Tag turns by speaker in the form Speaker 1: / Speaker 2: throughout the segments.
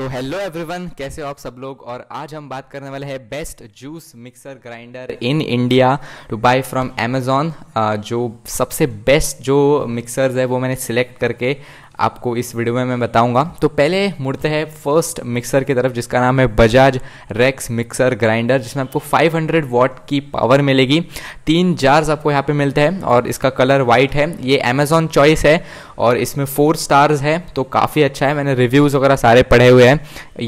Speaker 1: तो hello everyone कैसे हो आप सब लोग और आज हम बात करने वाले हैं best juice mixer grinder in India to buy from Amazon जो सबसे बेस्ट जो मिक्सर्स है वो मैंने सिलेक्ट करके आपको इस वीडियो में मैं बताऊंगा तो पहले मुड़ते हैं फर्स्ट मिक्सर की तरफ जिसका नाम है बजाज रेक्स मिक्सर ग्राइंडर जिसमें आपको 500 वॉट की पावर मिलेगी तीन जार्स आपको यहाँ पे मिलते हैं और इसका कलर वाइट है ये अमेजोन चॉइस है और इसमें फोर स्टार्स है तो काफ़ी अच्छा है मैंने रिव्यूज़ वगैरह सारे पढ़े हुए हैं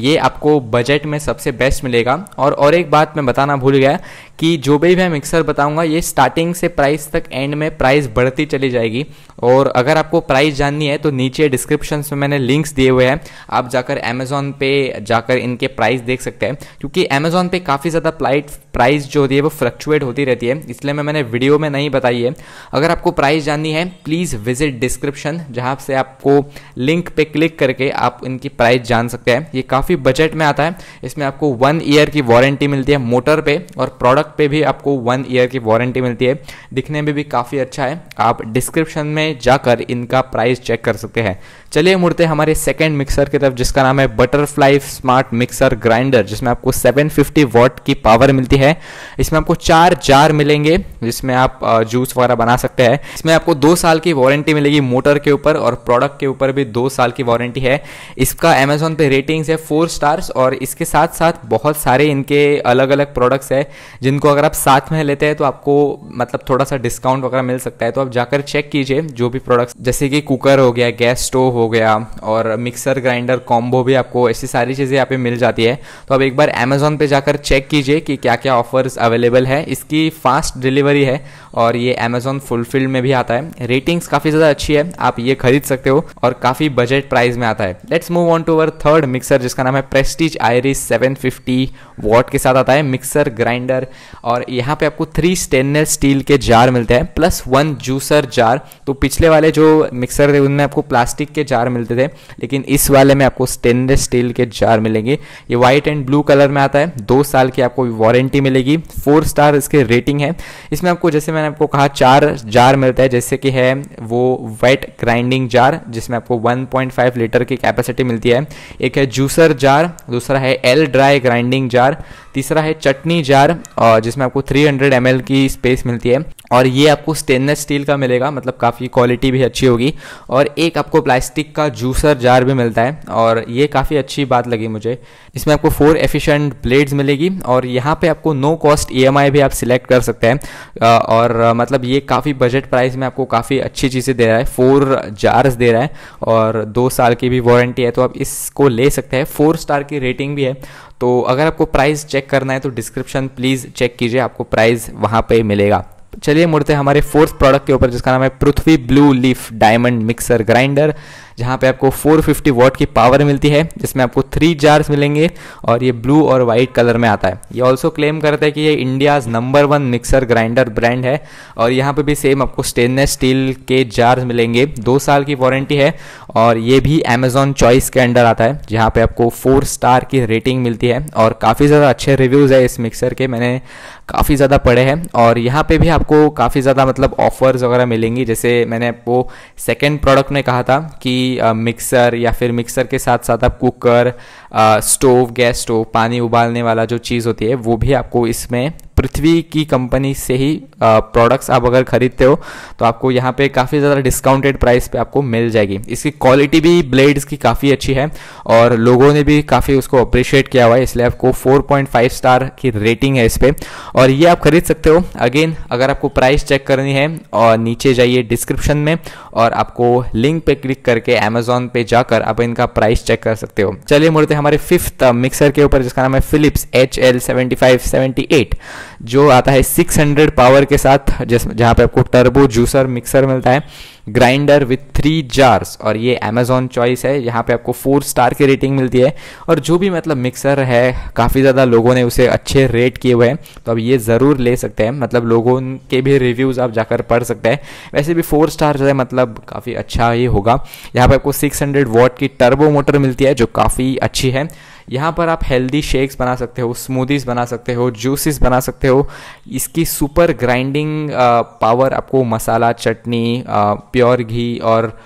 Speaker 1: ये आपको बजट में सबसे बेस्ट मिलेगा और और एक बात मैं बताना भूल गया कि जो भी मैं मिक्सर बताऊंगा ये स्टार्टिंग से प्राइस तक एंड में प्राइस बढ़ती चली जाएगी और अगर आपको प्राइस जाननी है तो नीचे डिस्क्रिप्शन में मैंने लिंक्स दिए हुए हैं आप जाकर अमेजोन पे जाकर इनके प्राइस देख सकते हैं क्योंकि अमेजोन पे काफ़ी ज़्यादा प्लाइट प्राइस जो होती है वो फ्लक्चुएट होती रहती है इसलिए मैं मैंने वीडियो में नहीं बताई है अगर आपको प्राइस जाननी है प्लीज़ विजिट डिस्क्रिप्शन जहाँ से आपको लिंक पे क्लिक करके आप इनकी प्राइस जान सकते हैं ये काफ़ी बजट में आता है इसमें आपको वन ईयर की वारंटी मिलती है मोटर पे और प्रोडक्ट पे भी आपको वन ईयर की वारंटी मिलती है दिखने में भी काफ़ी अच्छा है आप डिस्क्रिप्शन में जाकर इनका प्राइस चेक कर सकते हैं चलिए मुड़ते हमारे सेकेंड मिक्सर की तरफ जिसका नाम है बटरफ्लाई स्मार्ट मिक्सर ग्राइंडर जिसमें आपको 750 वॉट की पावर मिलती है इसमें आपको चार जार मिलेंगे जिसमें आप जूस वगैरह बना सकते हैं इसमें आपको दो साल की वारंटी मिलेगी मोटर के ऊपर और प्रोडक्ट के ऊपर भी दो साल की वारंटी है इसका अमेजोन पे रेटिंग्स है फोर स्टार्स और इसके साथ साथ बहुत सारे इनके अलग अलग प्रोडक्ट्स है जिनको अगर आप साथ में लेते हैं तो आपको मतलब थोड़ा सा डिस्काउंट वगैरह मिल सकता है तो आप जाकर चेक कीजिए जो भी प्रोडक्ट्स जैसे कि कुकर हो गया गैस स्टोव हो हो गया और मिक्सर ग्राइंडर कॉम्बो भी आपको ऐसी सारी चीज़ें यहाँ पे मिल जाती है तो अब एक बार अमेजोन पे जाकर चेक कीजिए कि क्या क्या ऑफर्स अवेलेबल है इसकी फास्ट डिलीवरी है और ये अमेजोन फुलफिल्ड में भी आता है रेटिंग्स काफ़ी ज़्यादा अच्छी है आप ये खरीद सकते हो और काफ़ी बजट प्राइस में आता है let's move on to our third mixer जिसका नाम है प्रेस्टीज आयरिस सेवन वॉट के साथ आता है मिक्सर ग्राइंडर और यहाँ पे आपको थ्री स्टेनलेस स्टील के जार मिलते हैं प्लस वन जूसर जार तो पिछले वाले जो मिक्सर थे उनमें आपको प्लास्टिक के जार मिलते थे लेकिन इस वाले में आपको स्टेनलेस स्टील के जार मिलेंगे ये व्हाइट एंड ब्लू कलर में आता है दो साल की आपको वारंटी मिलेगी फोर स्टार इसके रेटिंग है इसमें आपको जैसे मैंने आपको कहा चार जार मिलता है जैसे कि है वो वेट ग्राइंडिंग जार जिसमें आपको 1.5 लीटर की कैपेसिटी मिलती है एक है जूसर जार दूसरा है एल ड्राई ग्राइंडिंग जार तीसरा है चटनी जार और जिसमें आपको 300 हंड्रेड की स्पेस मिलती है और ये आपको स्टेनलेस स्टील का मिलेगा मतलब काफ़ी क्वालिटी भी अच्छी होगी और एक आपको प्लास्टिक प्लास्टिक का जूसर जार भी मिलता है और ये काफ़ी अच्छी बात लगी मुझे इसमें आपको फोर एफिशिएंट ब्लेड्स मिलेगी और यहाँ पे आपको नो कॉस्ट ई भी आप सिलेक्ट कर सकते हैं और मतलब ये काफ़ी बजट प्राइस में आपको काफ़ी अच्छी चीज़ें दे रहा है फोर जार्स दे रहा है और दो साल की भी वारंटी है तो आप इसको ले सकते हैं फोर स्टार की रेटिंग भी है तो अगर आपको प्राइस चेक करना है तो डिस्क्रिप्शन प्लीज़ चेक कीजिए आपको प्राइस वहाँ पर मिलेगा चलिए मुड़ते हमारे फोर्थ प्रोडक्ट के ऊपर जिसका नाम है Prithvi blue leaf diamond mixer grinder जहाँ पे आपको 450 वॉट की पावर मिलती है जिसमें आपको थ्री जार्स मिलेंगे और ये ब्लू और वाइट कलर में आता है ये ऑल्सो क्लेम करता है कि ये India's number one mixer grinder brand है और यहाँ पे भी सेम आपको स्टेनलेस स्टील के जार्स मिलेंगे दो साल की वारंटी है और ये भी अमेजोन चॉइस के अंडर आता है जहाँ पे आपको फोर स्टार की रेटिंग मिलती है और काफ़ी ज़्यादा अच्छे रिव्यूज़ है इस मिक्सर के मैंने काफ़ी ज़्यादा पढ़े हैं और यहाँ पे भी आपको काफ़ी ज़्यादा मतलब ऑफर्स वगैरह मिलेंगी जैसे मैंने आपको सेकेंड प्रोडक्ट में कहा था कि मिक्सर या फिर मिक्सर के साथ साथ आप कुकर स्टोव गैस स्टोव पानी उबालने वाला जो चीज़ होती है वो भी आपको इसमें पृथ्वी की कंपनी से ही प्रोडक्ट्स आप अगर खरीदते हो तो आपको यहाँ पे काफ़ी ज़्यादा डिस्काउंटेड प्राइस पे आपको मिल जाएगी इसकी क्वालिटी भी ब्लेड्स की काफ़ी अच्छी है और लोगों ने भी काफ़ी उसको अप्रिशिएट किया हुआ है इसलिए आपको 4.5 स्टार की रेटिंग है इस पर और ये आप खरीद सकते हो अगेन अगर आपको प्राइस चेक करनी है और नीचे जाइए डिस्क्रिप्शन में और आपको लिंक पे क्लिक करके अमेजोन पे जाकर आप इनका प्राइस चेक कर सकते हो चलिए मुड़ते हमारे फिफ्थ मिक्सर के ऊपर जिसका नाम है Philips H L seventy five seventy eight जो आता है 600 पावर के साथ जहाँ पे आपको टर्बो जूसर मिक्सर मिलता है ग्राइंडर विथ थ्री जार्स और ये अमेजोन चॉइस है यहाँ पे आपको फोर स्टार की रेटिंग मिलती है और जो भी मतलब मिक्सर है काफ़ी ज़्यादा लोगों ने उसे अच्छे रेट किए हुए हैं तो अब ये ज़रूर ले सकते हैं मतलब लोगों के भी रिव्यूज़ आप जाकर पढ़ सकते हैं वैसे भी फोर स्टार है मतलब काफ़ी अच्छा ही होगा यहाँ पर आपको सिक्स हंड्रेड वॉट की टर्बो मोटर मिलती है जो काफ़ी अच्छी है यहाँ पर आप हेल्दी शेक्स बना सकते हो स्मूदीज़ बना सकते हो जूसेस बना सकते हो इसकी सुपर ग्राइंडिंग पावर आपको मसाला चटनी प्योर uh, घी और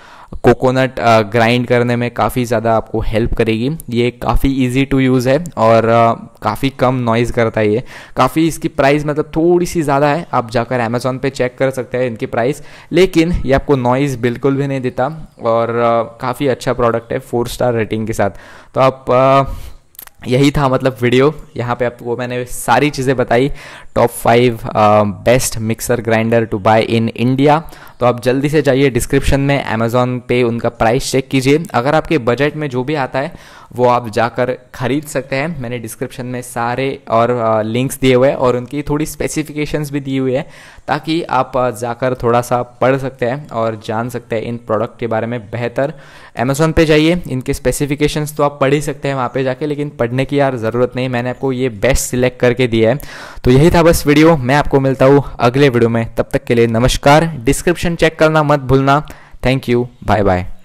Speaker 1: कोकोनट ग्राइंड करने में काफ़ी ज़्यादा आपको हेल्प करेगी ये काफ़ी इजी टू यूज़ है और काफ़ी कम नॉइज़ करता है ये काफ़ी इसकी प्राइस मतलब थोड़ी सी ज़्यादा है आप जाकर अमेज़ोन पे चेक कर सकते हैं इनकी प्राइस लेकिन ये आपको नॉइज़ बिल्कुल भी नहीं देता और काफ़ी अच्छा प्रोडक्ट है फोर स्टार रेटिंग के साथ तो आप यही था मतलब वीडियो यहाँ पे आपको मैंने सारी चीज़ें बताई top five best mixer grinder to buy in India तो आप जल्दी से जाइए डिस्क्रिप्शन में अमेज़ोन पे उनका प्राइस चेक कीजिए अगर आपके बजट में जो भी आता है वो आप जाकर खरीद सकते हैं मैंने डिस्क्रिप्शन में सारे और लिंक्स दिए हुए हैं और उनकी थोड़ी स्पेसिफिकेशंस भी दी हुई है ताकि आप जाकर थोड़ा सा पढ़ सकते हैं और जान सकते हैं इन प्रोडक्ट के बारे में बेहतर अमेज़ोन पे जाइए इनके स्पेसिफिकेशंस तो आप पढ़ ही सकते हैं वहाँ पे जाके लेकिन पढ़ने की यार ज़रूरत नहीं मैंने आपको ये बेस्ट सिलेक्ट करके दिया है तो यही था बस वीडियो मैं आपको मिलता हूँ अगले वीडियो में तब तक के लिए नमस्कार डिस्क्रिप्शन नोटिफिकेशन चेक करना मत भूलना थैंक यू बाय बाय